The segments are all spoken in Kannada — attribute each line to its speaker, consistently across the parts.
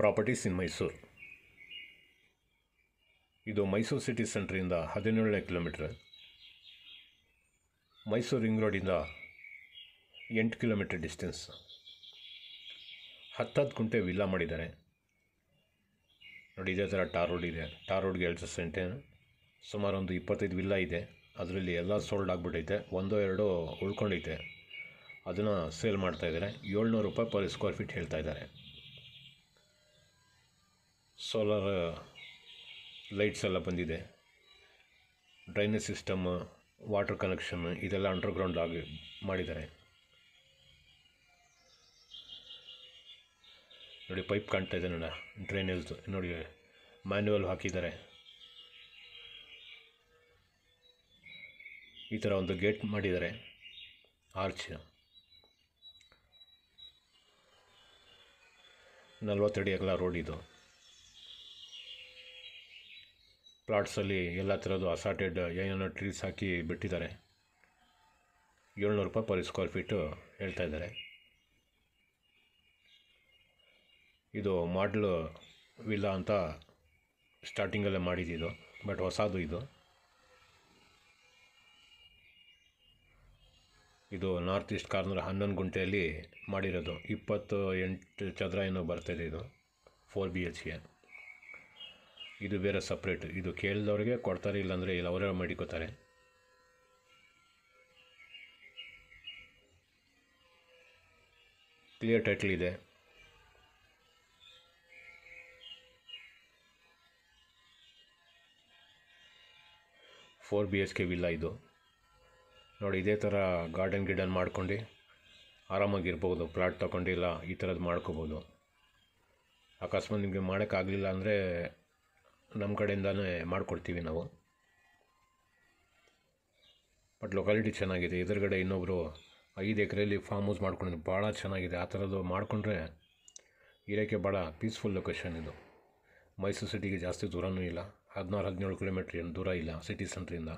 Speaker 1: ಪ್ರಾಪರ್ಟೀಸ್ ಇನ್ ಮೈಸೂರು ಇದು ಮೈಸೂರು ಸಿಟಿ ಸೆಂಟ್ರಿಂದ ಹದಿನೇಳನೇ ಕಿಲೋಮೀಟ್ರ್ ಮೈಸೂರು ರಿಂಗ್ ರೋಡಿಂದ ಎಂಟು ಕಿಲೋಮೀಟ್ರ್ ಡಿಸ್ಟೆನ್ಸ್ ಹತ್ತತ್ತು ಗುಂಟೆ ವಿಲ್ಲ ಮಾಡಿದ್ದಾರೆ ನೋಡಿ ಇದೇ ಥರ ಟಾರ್ ರೋಡ್ ಇದೆ ಟಾರ್ ರೋಡ್ಗೆ ಎಲ್ಸ ಸೆಂಟೆ ಸುಮಾರು ಒಂದು ಇಪ್ಪತ್ತೈದು ವಿಲ್ಲ ಇದೆ ಅದರಲ್ಲಿ ಎಲ್ಲ ಸೋಲ್ಡ್ ಆಗಿಬಿಟ್ಟೈತೆ ಒಂದೋ ಎರಡೋ ಉಳ್ಕೊಂಡೈತೆ ಅದನ್ನು ಸೇಲ್ ಮಾಡ್ತಾಯಿದ್ದಾರೆ ಏಳ್ನೂರು ರೂಪಾಯಿ ಪರ್ ಸ್ಕ್ವೇರ್ ಫೀಟ್ ಹೇಳ್ತಾಯಿದ್ದಾರೆ ಸೋಲಾರ್ ಲೈಟ್ಸ್ ಎಲ್ಲ ಬಂದಿದೆ ಡ್ರೈನೇಜ್ ಸಿಸ್ಟಮ್ ವಾಟರ್ ಕನೆಕ್ಷನ್ ಇದೆಲ್ಲ ಅಂಡರ್ಗ್ರೌಂಡ್ ಆಗಿ ಮಾಡಿದ್ದಾರೆ ನೋಡಿ ಪೈಪ್ ಕಾಣ್ತಾ ಇದೆ ನೋಡ ಡ್ರೈನೇಜ್ ನೋಡಿ ಮ್ಯಾನ್ಯುವಲ್ ಹಾಕಿದ್ದಾರೆ ಈ ಥರ ಒಂದು ಗೇಟ್ ಮಾಡಿದ್ದಾರೆ ಆರ್ಚ್ ನಲ್ವತ್ತಡಿ ಎಲ್ಲ ರೋಡ್ ಇದು ಪ್ಲಾಟ್ಸಲ್ಲಿ ಎಲ್ಲ ಥರದ್ದು ಅಸಾರ್ಟೆಡ್ ಏನೇನೋ ಟ್ರೀಸ್ ಹಾಕಿ ಬಿಟ್ಟಿದ್ದಾರೆ ಏಳ್ನೂರು ರೂಪಾಯಿ ಪರ್ ಸ್ಕ್ವೇರ್ ಫೀಟು ಹೇಳ್ತಾ ಇದ್ದಾರೆ ಇದು ಮಾಡಲ್ ವಿಲ್ಲ ಅಂತ ಸ್ಟಾರ್ಟಿಂಗಲ್ಲೇ ಮಾಡಿದ್ದಿದು ಬಟ್ ಹೊಸದು ಇದು ಇದು ನಾರ್ತ್ ಈಸ್ಟ್ ಕಾರ್ನರ್ ಹನ್ನೊಂದು ಗುಂಟೆಯಲ್ಲಿ ಮಾಡಿರೋದು ಇಪ್ಪತ್ತು ಎಂಟು ಚದರ ಏನೋ ಬರ್ತಾಯಿದೆ ಇದು ಫೋರ್ ಬಿ ಎಚ್ ಕೆ ಇದು ಬೇರೆ ಸಪ್ರೇಟ್ ಇದು ಕೇಳಿದವ್ರಿಗೆ ಕೊಡ್ತಾರೆ ಇಲ್ಲಾಂದರೆ ಇಲ್ಲ ಅವರೇ ಮಾಡಿಕೋತಾರೆ ಕ್ಲಿಯರ್ ಟೈಟ್ಲ್ ಇದೆ four B H K villa ಇದು ನೋಡಿ ಇದೇ ಥರ ಗಾರ್ಡನ್ ಗಿಡನ್ ಮಾಡ್ಕೊಂಡು ಆರಾಮಾಗಿರ್ಬೋದು ಪ್ಲಾಟ್ ತೊಗೊಂಡಿಲ್ಲ ಈ ಥರದ್ದು ಮಾಡ್ಕೋಬೋದು ಅಕಸ್ಮಾತ್ ನಿಮಗೆ ಮಾಡೋಕ್ಕಾಗಲಿಲ್ಲ ಅಂದರೆ ನಮ್ಮ ಕಡೆಯಿಂದಲೇ ಮಾಡಿಕೊಡ್ತೀವಿ ನಾವು ಬಟ್ ಲೊಕಾಲಿಟಿ ಚೆನ್ನಾಗಿದೆ ಎದುರುಗಡೆ ಇನ್ನೊಬ್ಬರು ಐದು ಎಕರೆಯಲ್ಲಿ ಫಾರ್ಮ್ ಹೌಸ್ ಮಾಡ್ಕೊಂಡಿದ್ದು ಭಾಳ ಚೆನ್ನಾಗಿದೆ ಆ ಥರದ್ದು ಮಾಡಿಕೊಂಡ್ರೆ ಇರೋಕ್ಕೆ ಭಾಳ ಪೀಸ್ಫುಲ್ ಲೊಕೇಶನ್ ಇದು ಮೈಸೂರು ಸಿಟಿಗೆ ಜಾಸ್ತಿ ದೂರನೂ ಇಲ್ಲ ಹದಿನಾರು ಹದಿನೇಳು ಕಿಲೋಮೀಟ್ರ್ ಏನು ದೂರ ಇಲ್ಲ ಸಿಟಿ ಸೆಂಟ್ರಿಂದ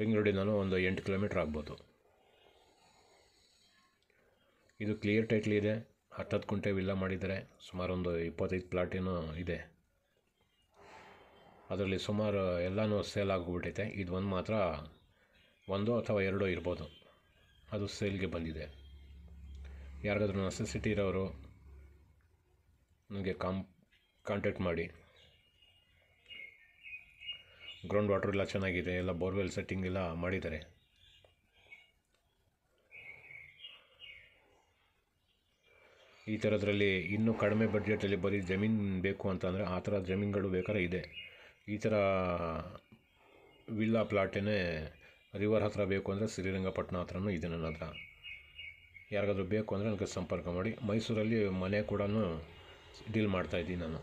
Speaker 1: ರಿಂಗ್ ರೋಡಿಂದಲೂ ಒಂದು ಎಂಟು ಕಿಲೋಮೀಟ್ರ್ ಆಗ್ಬೋದು ಇದು ಕ್ಲಿಯರ್ ಟೈಟ್ಲ್ ಇದೆ ಹತ್ತತ್ತು ಕುಂಟೆ ವಿಲ್ಲ ಮಾಡಿದ್ದಾರೆ ಸುಮಾರೊಂದು ಇಪ್ಪತ್ತೈದು ಪ್ಲಾಟಿನೂ ಇದೆ ಅದರಲ್ಲಿ ಸುಮಾರು ಎಲ್ಲನೂ ಸೇಲ್ ಆಗಿಬಿಟ್ಟೈತೆ ಇದು ಒಂದು ಮಾತ್ರ ಒಂದೋ ಅಥವಾ ಎರಡೋ ಇರ್ಬೋದು ಅದು ಸೇಲ್ಗೆ ಬಂದಿದೆ ಯಾರಿಗಾದ್ರೂ ನೆಸೆಸಿಟಿ ಇರೋರು ನನಗೆ ಕಾಂ ಕಾಂಟ್ಯಾಕ್ಟ್ ಮಾಡಿ ಗ್ರೌಂಡ್ ವಾಟ್ರ್ ಎಲ್ಲ ಚೆನ್ನಾಗಿದೆ ಎಲ್ಲ ಬೋರ್ವೆಲ್ ಸೆಟ್ಟಿಂಗ್ ಎಲ್ಲ ಮಾಡಿದ್ದಾರೆ ಈ ಥರದ್ರಲ್ಲಿ ಇನ್ನೂ ಕಡಿಮೆ ಬಡ್ಜೆಟಲ್ಲಿ ಬರೀ ಜಮೀನು ಬೇಕು ಅಂತಂದರೆ ಆ ಥರ ಜಮೀನುಗಳು ಬೇಕಾದ್ರೆ ಇದೆ ಈ ಥರ ವಿಲ್ಲಾ ಪ್ಲಾಟೇ ರಿವರ್ ಹತ್ತಿರ ಬೇಕು ಅಂದರೆ ಶ್ರೀರಂಗಪಟ್ಟಣ ಹತ್ರನೂ ಇದೆ ನನ್ನ ಹತ್ರ ಯಾರಿಗಾದ್ರೂ ಬೇಕು ಅಂದರೆ ನನಗೆ ಸಂಪರ್ಕ ಮಾಡಿ ಮೈಸೂರಲ್ಲಿ ಮನೆ ಕೂಡ ಡೀಲ್ ಮಾಡ್ತಾಯಿದ್ದೀನಿ ನಾನು